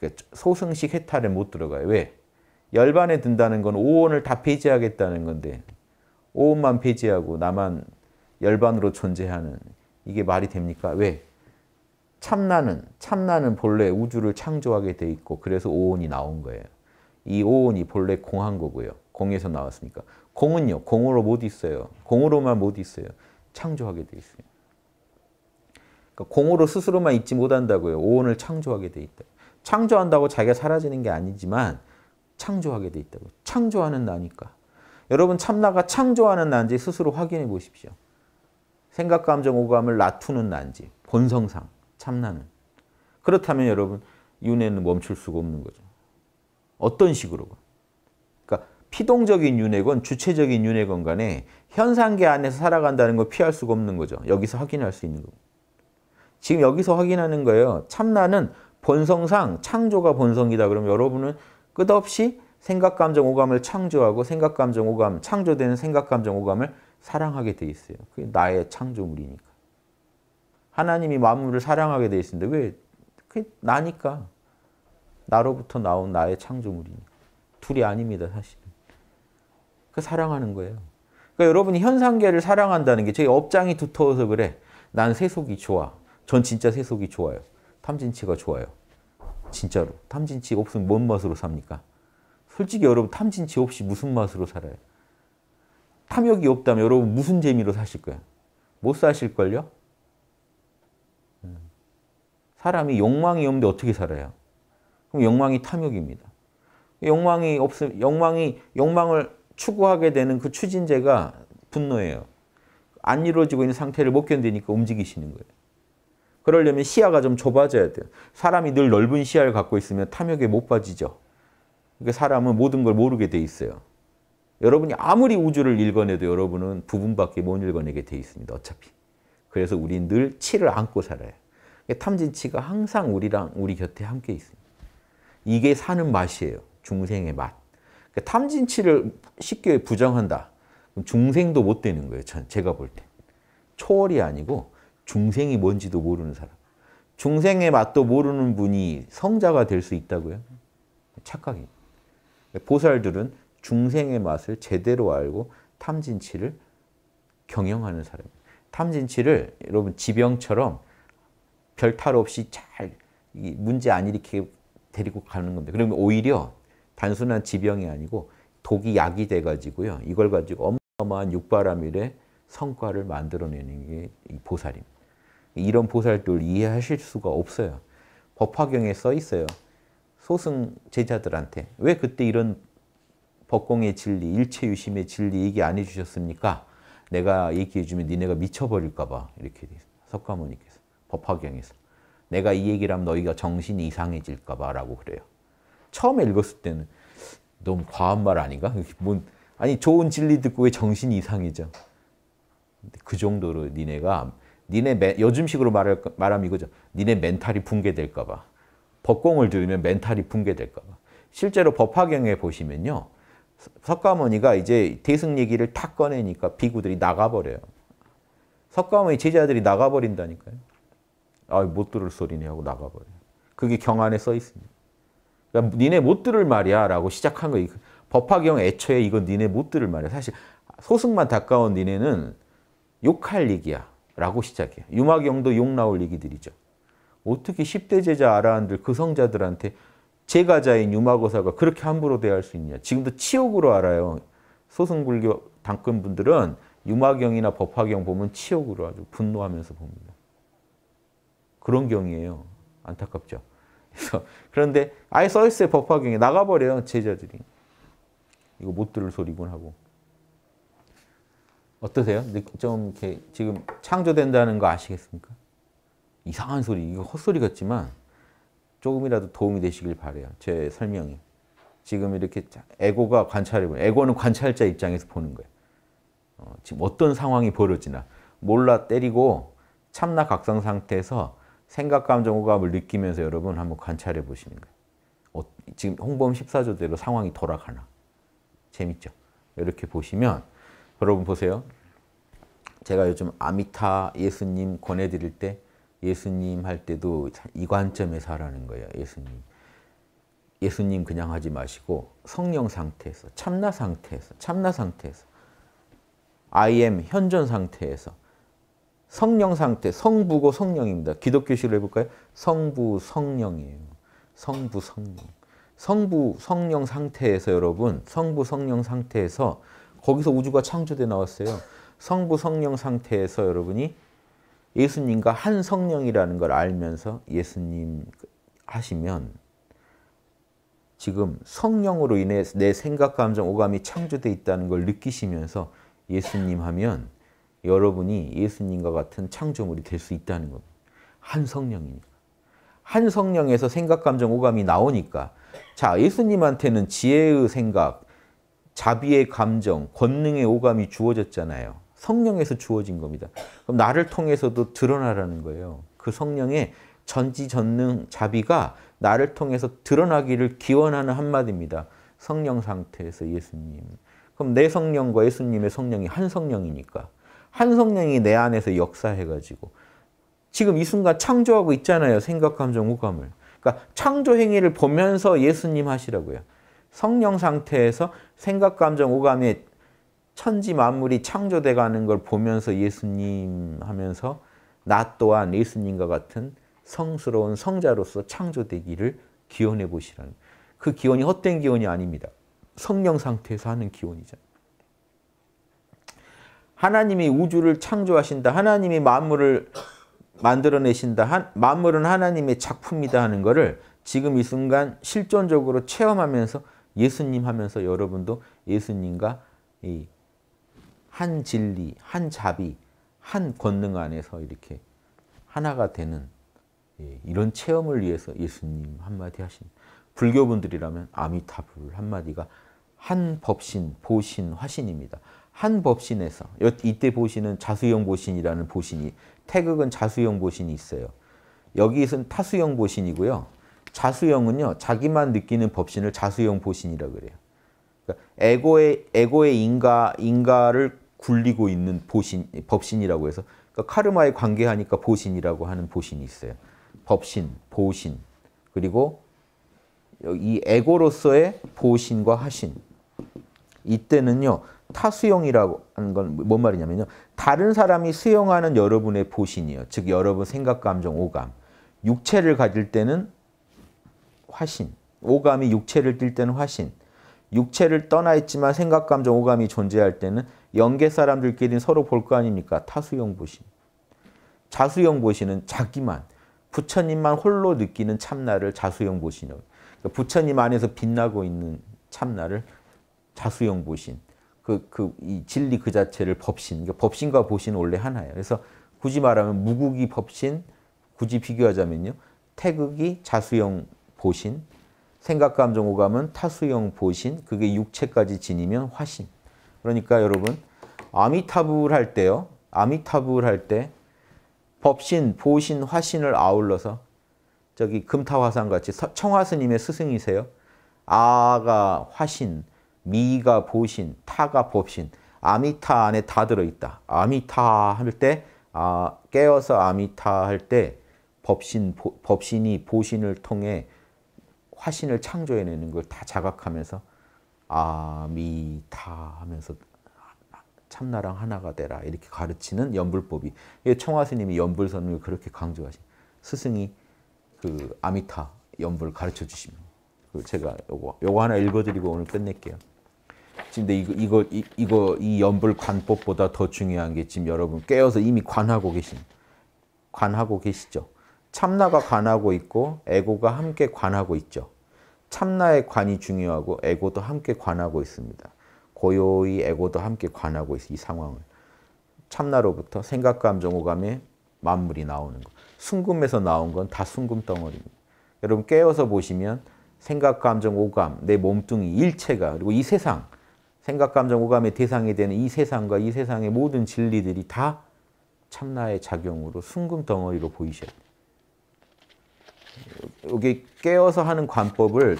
그러니까 소승식 해탈에 못 들어가요. 왜? 열반에 든다는 건오온을다 폐지하겠다는 건데 오음만 폐지하고 나만 열반으로 존재하는 이게 말이 됩니까? 왜? 참나는 참나는 본래 우주를 창조하게 돼 있고 그래서 오온이 나온 거예요. 이 오온이 본래 공한 거고요. 공에서 나왔으니까. 공은요. 공으로 못 있어요. 공으로만 못 있어요. 창조하게 돼 있어요. 그러니까 공으로 스스로만 있지 못한다고요. 오온을 창조하게 돼 있다. 창조한다고 자기가 사라지는 게 아니지만 창조하게 돼 있다고. 창조하는 나니까. 여러분 참나가 창조하는 난지 스스로 확인해 보십시오. 생각, 감정, 오감을 나투는 난지 본성상 참나는. 그렇다면 여러분 윤회는 멈출 수가 없는 거죠. 어떤 식으로 그러니까 피동적인 윤회건 주체적인 윤회건 간에 현상계 안에서 살아간다는 걸 피할 수가 없는 거죠. 여기서 확인할 수 있는 거고. 지금 여기서 확인하는 거예요. 참나는 본성상 창조가 본성이다. 그럼 여러분은 끝없이 생각, 감정, 오감을 창조하고 생각, 감정, 오감, 창조되는 생각, 감정, 오감을 사랑하게 돼 있어요. 그게 나의 창조물이니까. 하나님이 만물을 사랑하게 돼 있는데 왜? 그게 나니까. 나로부터 나온 나의 창조물이니까. 둘이 아닙니다, 사실은. 그 사랑하는 거예요. 그러니까 여러분이 현상계를 사랑한다는 게 저희 업장이 두터워서 그래. 난 세속이 좋아. 전 진짜 세속이 좋아요. 탐진치가 좋아요. 진짜로. 탐진치 없으면 뭔 맛으로 삽니까? 솔직히 여러분 탐진치 없이 무슨 맛으로 살아요? 탐욕이 없다면 여러분 무슨 재미로 사실 거예요? 못 사실걸요? 음. 사람이 욕망이 없는데 어떻게 살아요? 그럼 욕망이 탐욕입니다. 욕망이 없음, 욕망이, 욕망을 추구하게 되는 그 추진제가 분노예요. 안 이루어지고 있는 상태를 못 견디니까 움직이시는 거예요. 그러려면 시야가 좀 좁아져야 돼요. 사람이 늘 넓은 시야를 갖고 있으면 탐욕에 못 빠지죠. 그 사람은 모든 걸 모르게 돼 있어요. 여러분이 아무리 우주를 읽어내도 여러분은 부분밖에 못 읽어내게 돼 있습니다. 어차피. 그래서 우린 늘 치를 안고 살아요. 탐진치가 항상 우리랑 우리 곁에 함께 있습니다. 이게 사는 맛이에요. 중생의 맛. 그러니까 탐진치를 쉽게 부정한다. 중생도 못 되는 거예요. 전, 제가 볼 때. 초월이 아니고 중생이 뭔지도 모르는 사람. 중생의 맛도 모르는 분이 성자가 될 수 있다고요? 착각입니다. 보살들은 중생의 맛을 제대로 알고 탐진치를 경영하는 사람. 탐진치를 여러분 지병처럼 별탈 없이 잘 문제 안 일으키게 데리고 가는 겁니다. 그러면 오히려 단순한 지병이 아니고 독이 약이 돼가지고요. 이걸 가지고 어마어마한 육바람일의 성과를 만들어내는 게 보살입니다. 이런 보살들 이해하실 수가 없어요. 법화경에 써 있어요. 소승 제자들한테 왜 그때 이런 법공의 진리, 일체유심의 진리 얘기 안 해주셨습니까? 내가 얘기해주면 니네가 미쳐버릴까봐 이렇게 석가모니께서 법화경에서 내가 이 얘기를 하면 너희가 정신이 이상해질까봐 라고 그래요. 처음에 읽었을 때는 너무 과한 말 아닌가? 뭔, 아니 좋은 진리 듣고 왜 정신이 이상해져? 그 정도로 니네가 니네 요즘식으로 말할, 말하면 이거죠. 니네 멘탈이 붕괴될까봐. 법공을 들으면 멘탈이 붕괴될까봐. 실제로 법화경에 보시면요. 석가모니가 이제 대승 얘기를 탁 꺼내니까 비구들이 나가버려요. 석가모니 제자들이 나가버린다니까요. 아, 못 들을 소리네 하고 나가버려요. 그게 경안에 써 있습니다. 그러니까 니네 못 들을 말이야 라고 시작한 거. 법화경 애초에 이건 니네 못 들을 말이야. 사실 소승만 닦아온 니네는 욕할 얘기야 라고 시작해요. 유마경도 욕 나올 얘기들이죠. 어떻게 10대 제자 아라한들 그 성자들한테 제가자인 유마고사가 그렇게 함부로 대할 수 있냐. 지금도 치욕으로 알아요. 소승불교 당권분들은 유마경이나 법화경 보면 치욕으로 아주 분노하면서 봅니다. 그런 경이에요. 안타깝죠. 그래서 그런데 아예 써 있어요. 법화경에 나가버려요. 제자들이. 이거 못 들을 소리군 하고. 어떠세요? 좀 이렇게 지금 창조된다는 거 아시겠습니까? 이상한 소리, 이거 헛소리 같지만 조금이라도 도움이 되시길 바래요. 제 설명이. 지금 이렇게 에고가 관찰해 보는 에고는 관찰자 입장에서 보는 거예요. 어, 지금 어떤 상황이 벌어지나 몰라 때리고 참나 각성 상태에서 생각 감정 호감을 느끼면서 여러분 한번 관찰해 보시는 거예요. 어, 지금 홍범 14조대로 상황이 돌아가나. 재밌죠? 이렇게 보시면 여러분 보세요. 제가 요즘 아미타 예수님 권해드릴 때 예수님 할 때도 이 관점에서 하라는 거예요. 예수님. 예수님 그냥 하지 마시고 성령 상태에서, 참나 상태에서, 참나 상태에서, I am 현존 상태에서, 성령 상태, 성부고 성령입니다. 기독교식으로 해볼까요? 성부, 성령이에요. 성부, 성령. 성부, 성령 상태에서 여러분, 성부, 성령 상태에서 거기서 우주가 창조돼 나왔어요. 성부, 성령 상태에서 여러분이 예수님과 한 성령이라는 걸 알면서 예수님 하시면 지금 성령으로 인해 내 생각, 감정, 오감이 창조되 어 있다는 걸 느끼시면서 예수님 하면 여러분이 예수님과 같은 창조물이 될 수 있다는 겁니다. 한 성령이니까. 한 성령에서 생각, 감정, 오감이 나오니까 자, 예수님한테는 지혜의 생각, 자비의 감정, 권능의 오감이 주어졌잖아요. 성령에서 주어진 겁니다. 그럼 나를 통해서도 드러나라는 거예요. 그 성령의 전지전능 자비가 나를 통해서 드러나기를 기원하는 한마디입니다. 성령 상태에서 예수님. 그럼 내 성령과 예수님의 성령이 한 성령이니까 한 성령이 내 안에서 역사해가지고 지금 이 순간 창조하고 있잖아요. 생각, 감정, 호감을. 그러니까 창조 행위를 보면서 예수님 하시라고요. 성령 상태에서 생각, 감정, 오감의 천지 만물이 창조돼 가는 걸 보면서 예수님 하면서 나 또한 예수님과 같은 성스러운 성자로서 창조되기를 기원해 보시라는 그 기원이 헛된 기원이 아닙니다. 성령 상태에서 하는 기원이죠. 하나님이 우주를 창조하신다. 하나님이 만물을 만들어내신다. 한, 만물은 하나님의 작품이다 하는 것을 지금 이 순간 실존적으로 체험하면서 예수님 하면서 여러분도 예수님과 이한 진리, 한 자비, 한 권능 안에서 이렇게 하나가 되는 예, 이런 체험을 위해서 예수님 한마디 하신 불교분들이라면 아미타불 한마디가 한 법신, 보신, 화신입니다. 한 법신에서 이때 보신은 자수형 보신이라는 보신이 태극은 자수형 보신이 있어요. 여기선 타수형 보신이고요. 자수형은요. 자기만 느끼는 법신을 자수형 보신이라 그래요. 그러니까 에고의 에고의 인가 인가를 불리고 있는 보신, 법신이라고 해서 그러니까 카르마에 관계하니까 보신이라고 하는 보신이 있어요. 법신, 보신, 그리고 이 에고로서의 보신과 하신. 이때는요. 타수용이라고 하는 건 뭔 말이냐면요. 다른 사람이 수용하는 여러분의 보신이요. 즉 여러분 생각, 감정, 오감. 육체를 가질 때는 화신. 오감이 육체를 띨 때는 화신. 육체를 떠나 있지만 생각, 감정, 오감이 존재할 때는 연계 사람들끼리 서로 볼 거 아닙니까? 타수용 보신. 자수용 보신은 자기만, 부처님만 홀로 느끼는 참나를 자수용 보신이요. 그러니까 부처님 안에서 빛나고 있는 참나를 자수용 보신. 그, 그, 이 진리 그 자체를 법신. 그러니까 법신과 보신은 원래 하나예요. 그래서 굳이 말하면 무국이 법신, 굳이 비교하자면요. 태극이 자수용 보신, 생각, 감정, 오감은 타수용 보신, 그게 육체까지 지니면 화신. 그러니까 여러분 아미타불 할 때요. 아미타불 할 때 법신, 보신, 화신을 아울러서 저기 금타화상 같이 청화스님의 스승이세요. 아가 화신, 미가 보신, 타가 법신, 아미타 안에 다 들어있다. 아미타 할 때, 아, 깨어서 아미타 할 때 법신, 보, 법신이 보신을 통해 화신을 창조해내는 걸 다 자각하면서 아미타 하면서 참나랑 하나가 되라 이렇게 가르치는 연불법이 청화스님이 연불선을 그렇게 강조하신 스승이 그 아미타 연불 가르쳐 주시면 그 제가 요거 요거 하나 읽어드리고 오늘 끝낼게요. 근데 이거 이거 이, 이거 이 연불 관법보다 더 중요한 게 지금 여러분 깨어서 이미 관하고 계신 관하고 계시죠. 참나가 관하고 있고 에고가 함께 관하고 있죠. 참나의 관이 중요하고 에고도 함께 관하고 있습니다. 고요히 에고도 함께 관하고 있어 이 상황을. 참나로부터 생각, 감정, 오감에 만물이 나오는 거. 순금에서 나온 건 다 순금 덩어리입니다. 여러분 깨워서 보시면 생각, 감정, 오감, 내 몸뚱이 일체가 그리고 이 세상, 생각, 감정, 오감의 대상이 되는 이 세상과 이 세상의 모든 진리들이 다 참나의 작용으로 순금 덩어리로 보이셔야 돼요. 여기 깨어서 하는 관법을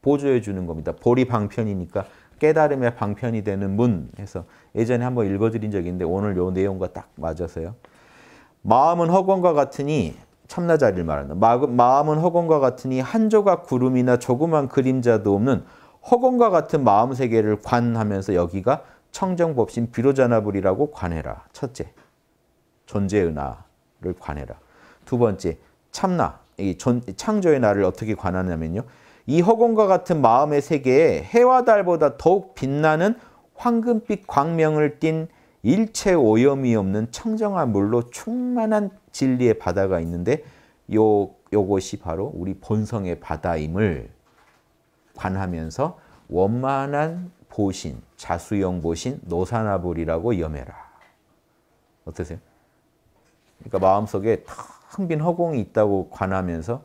보조해 주는 겁니다. 보리 방편이니까 깨달음의 방편이 되는 문 해서 예전에 한번 읽어드린 적이 있는데 오늘 요 내용과 딱 맞아서요. 마음은 허공과 같으니 참나자리를 말한다. 마음은 허공과 같으니 한 조각 구름이나 조그만 그림자도 없는 허공과 같은 마음 세계를 관하면서 여기가 청정법신 비로자나불이라고 관해라. 첫째, 존재의 나를 관해라. 두 번째, 참나, 이 창조의 나를 어떻게 관하냐면요. 이 허공과 같은 마음의 세계에 해와 달보다 더욱 빛나는 황금빛 광명을 띤 일체 오염이 없는 청정한 물로 충만한 진리의 바다가 있는데 요 요것이 바로 우리 본성의 바다임을 관하면서 원만한 보신, 자수영 보신, 노사나불이라고 염해라. 어떠세요? 그러니까 마음속에 텅 빈 허공이 있다고 관하면서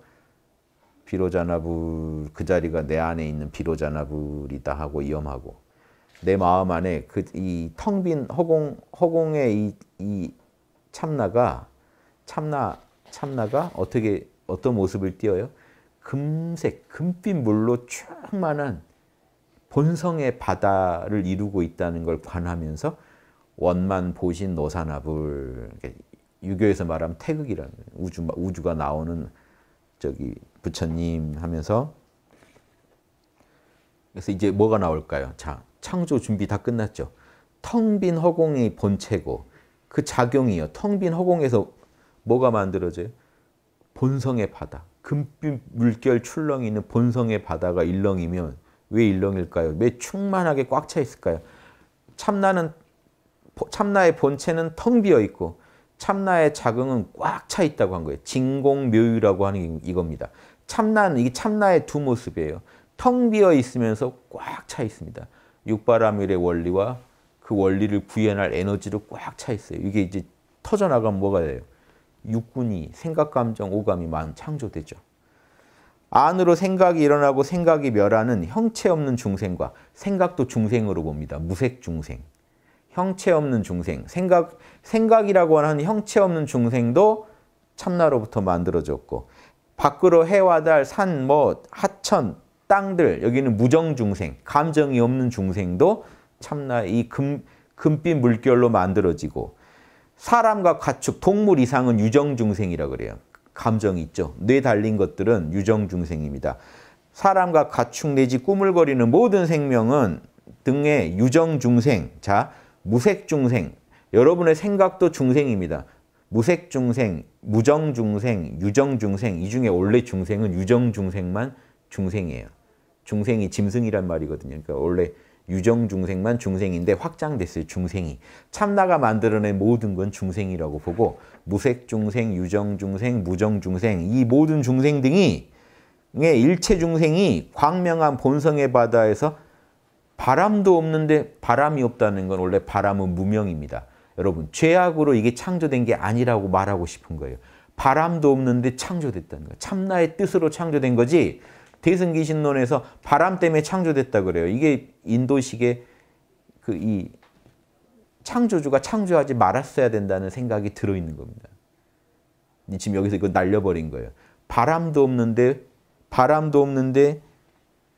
비로자나불 그 자리가 내 안에 있는 비로자나불이다 하고 위험하고내 마음 안에 그 이텅빈 허공 허공의 이, 이 참나가 참나 참나가 어떻게 어떤 모습을 띄어요? 금색 금빛 물로 충만한 본성의 바다를 이루고 있다는 걸 관하면서 원만 보신 노사나불 유교에서 말하면 태극이라는 우주 우주가 나오는 저기 부처님 하면서 그래서 이제 뭐가 나올까요? 자, 창조 준비 다 끝났죠. 텅 빈 허공이 본체고 그 작용이요. 텅 빈 허공에서 뭐가 만들어져요? 본성의 바다. 금빛 물결 출렁이는 본성의 바다가 일렁이면 왜 일렁일까요? 왜 충만하게 꽉 차 있을까요? 참나는 참나의 본체는 텅 비어 있고 참나의 작용은 꽉 차 있다고 한 거예요. 진공묘유라고 하는 이겁니다. 참나는 이게 참나의 두 모습이에요. 텅 비어 있으면서 꽉 차 있습니다. 육바라밀의 원리와 그 원리를 구현할 에너지로 꽉 차 있어요. 이게 이제 터져나가면 뭐가 돼요? 육군이 생각, 감정, 오감이 만 창조되죠. 안으로 생각이 일어나고 생각이 멸하는 형체 없는 중생과 생각도 중생으로 봅니다. 무색 중생. 형체 없는 중생. 생각, 생각이라고 하는 형체 없는 중생도 참나로부터 만들어졌고 밖으로 해와 달, 산, 뭐 하천, 땅들 여기는 무정 중생, 감정이 없는 중생도 참나 이 금, 금빛 물결로 만들어지고 사람과 가축, 동물 이상은 유정 중생이라 고 그래요. 감정이 있죠. 뇌 달린 것들은 유정 중생입니다. 사람과 가축 내지 꾸물거리는 모든 생명은 등의 유정 중생, 자 무색 중생, 여러분의 생각도 중생입니다. 무색 중생, 무정 중생, 유정 중생 이 중에 원래 중생은 유정 중생만 중생이에요. 중생이 짐승이란 말이거든요. 그러니까 원래 유정 중생만 중생인데 확장됐어요. 중생이. 참나가 만들어낸 모든 건 중생이라고 보고 무색 중생, 유정 중생, 무정 중생 이 모든 중생 등이 일체 중생이 광명한 본성의 바다에서 바람도 없는데 바람이 없다는 건 원래 바람은 무명입니다. 여러분 죄악으로 이게 창조된 게 아니라고 말하고 싶은 거예요. 바람도 없는데 창조됐다는 거예요. 참나의 뜻으로 창조된 거지 대승기신론에서 바람 때문에 창조됐다 그래요. 이게 인도식의 그 이 창조주가 창조하지 말았어야 된다는 생각이 들어있는 겁니다. 지금 여기서 이거 날려버린 거예요. 바람도 없는데 바람도 없는데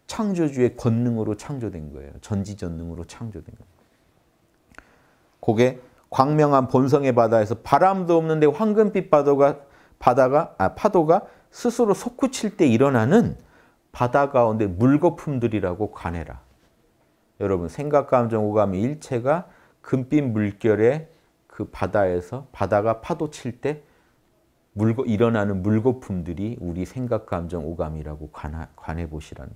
창조주의 권능으로 창조된 거예요. 전지전능으로 창조된 거예요. 그게 광명한 본성의 바다에서 바람도 없는데 황금빛 바다가 바다가 아, 파도가 스스로 솟구칠 때 일어나는 바다 가운데 물거품들이라고 관해라. 여러분 생각, 감정, 오감 일체가 금빛 물결에 그 바다에서 바다가 파도 칠때 물고 일어나는 물거품들이 우리 생각, 감정, 오감이라고 관하, 관해 보시라는.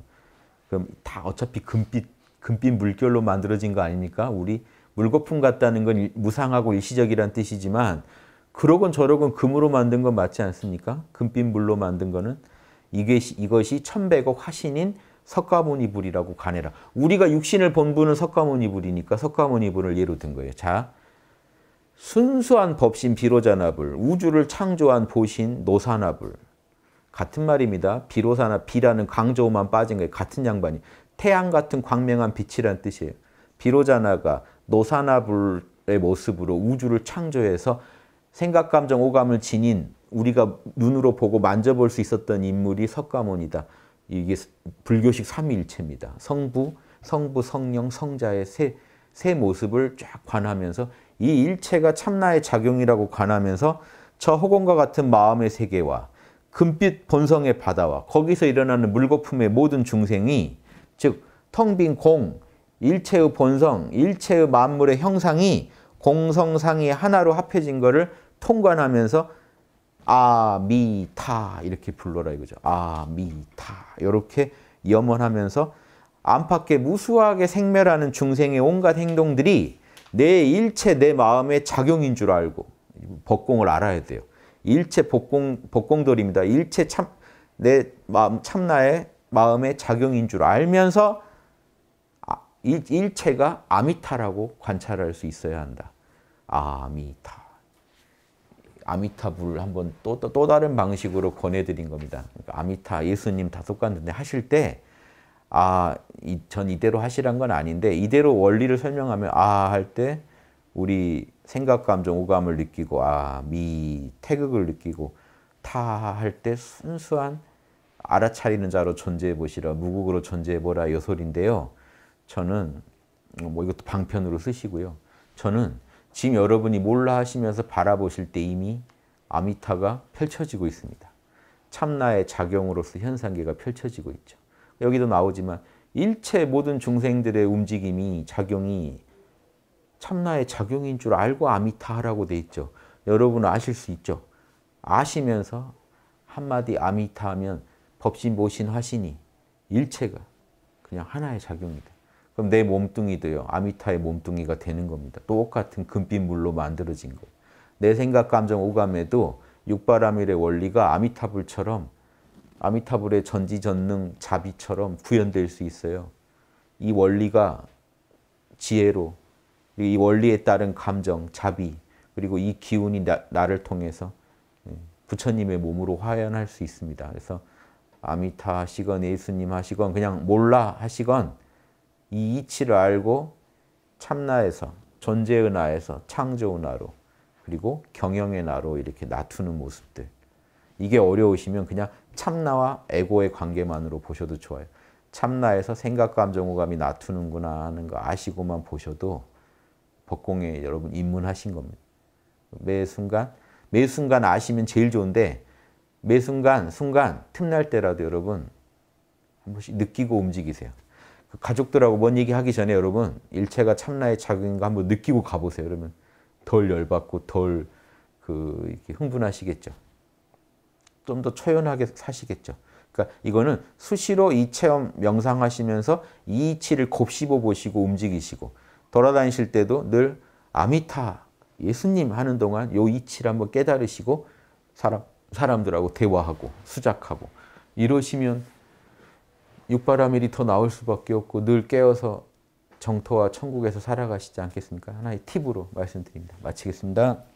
그럼 다 어차피 금빛 금빛 물결로 만들어진 거 아닙니까? 우리 물거품 같다는 건 무상하고 일시적이란 뜻이지만 그러건 저러건 금으로 만든 건 맞지 않습니까? 금빛 물로 만든 거는 이게 이것이 1 1억 화신인 석가모니불이라고 가내라. 우리가 육신을 본분은 석가모니불이니까 석가모니불을 예로 든 거예요. 자, 순수한 법신 비로자나불, 우주를 창조한 보신 노사나불. 같은 말입니다. 비로사나 비라는 강조만 빠진 거예요. 같은 양반이. 태양 같은 광명한 빛이란 뜻이에요. 비로자나가 노사나불의 모습으로 우주를 창조해서 생각, 감정, 오감을 지닌 우리가 눈으로 보고 만져볼 수 있었던 인물이 석가모니다. 이게 불교식 삼위일체입니다. 성부, 성부, 성령, 성자의 세, 세 모습을 쫙 관하면서 이 일체가 참나의 작용이라고 관하면서 저 허공과 같은 마음의 세계와 금빛 본성의 바다와 거기서 일어나는 물거품의 모든 중생이 즉 텅 빈 공, 일체의 본성, 일체의 만물의 형상이 공성상이 하나로 합해진 것을 통관하면서 아미타 이렇게 불러라 이거죠. 아미타 이렇게 염원하면서 안팎에 무수하게 생멸하는 중생의 온갖 행동들이 내 일체 내 마음의 작용인 줄 알고 법공을 알아야 돼요. 일체 법공 법공돌입니다. 일체 참내 마음 참나의 마음의 작용인 줄 알면서 일, 일체가 아미타라고 관찰할 수 있어야 한다. 아미타. 아미타불 한번 또, 또, 또, 다른 방식으로 권해드린 겁니다. 그러니까 아미타 예수님 다섯 간데 하실 때 아, 이, 전 이대로 하시란 건 아닌데 이대로 원리를 설명하면 아 할 때 우리 생각, 감정, 오감을 느끼고 아, 미, 태극을 느끼고 타 할 때 순수한 알아차리는 자로 존재해 보시라, 무국으로 존재해 보라 요소인데요. 저는 뭐 이것도 방편으로 쓰시고요. 저는 지금 여러분이 몰라 하시면서 바라보실 때 이미 아미타가 펼쳐지고 있습니다. 참나의 작용으로서 현상계가 펼쳐지고 있죠. 여기도 나오지만 일체 모든 중생들의 움직임이 작용이 참나의 작용인 줄 알고 아미타라고 돼 있죠. 여러분 아실 수 있죠. 아시면서 한마디 아미타 하면 법신 모신 하시니 일체가 그냥 하나의 작용이다. 그럼 내 몸뚱이도요. 아미타의 몸뚱이가 되는 겁니다. 똑같은 금빛 물로 만들어진 거예요. 내 생각, 감정, 오감에도 육바라밀의 원리가 아미타불처럼 아미타불의 전지전능 자비처럼 구현될 수 있어요. 이 원리가 지혜로 이 원리에 따른 감정, 자비 그리고 이 기운이 나, 를 통해서 예, 부처님의 몸으로 화현할 수 있습니다. 그래서 아미타 하시건 예수님 하시건 그냥 몰라 하시건 이 이치를 알고 참나에서 존재의 나에서 창조의 나로 그리고 경영의 나로 이렇게 나투는 모습들 이게 어려우시면 그냥 참나와 에고의 관계만으로 보셔도 좋아요. 참나에서 생각, 감정, 오감이 나투는구나 하는 거 아시고만 보셔도 법공에 여러분 입문하신 겁니다. 매 순간, 매 순간 아시면 제일 좋은데 매 순간, 순간 틈날 때라도 여러분 한 번씩 느끼고 움직이세요. 가족들하고 뭔 얘기하기 전에 여러분 일체가 참나의 작용인가 한번 느끼고 가보세요. 그러면 덜 열받고 덜그 이렇게 흥분하시겠죠. 좀 더 초연하게 사시겠죠. 그러니까 이거는 수시로 이 체험 명상하시면서 이치를 곱씹어 보시고 움직이시고 돌아다니실 때도 늘 아미타 예수님 하는 동안 요 이치를 한번 깨달으시고 사람 사람들하고 대화하고 수작하고 이러시면 육바라밀이 더 나올 수밖에 없고 늘 깨어서 정토와 천국에서 살아가시지 않겠습니까? 하나의 팁으로 말씀드립니다. 마치겠습니다.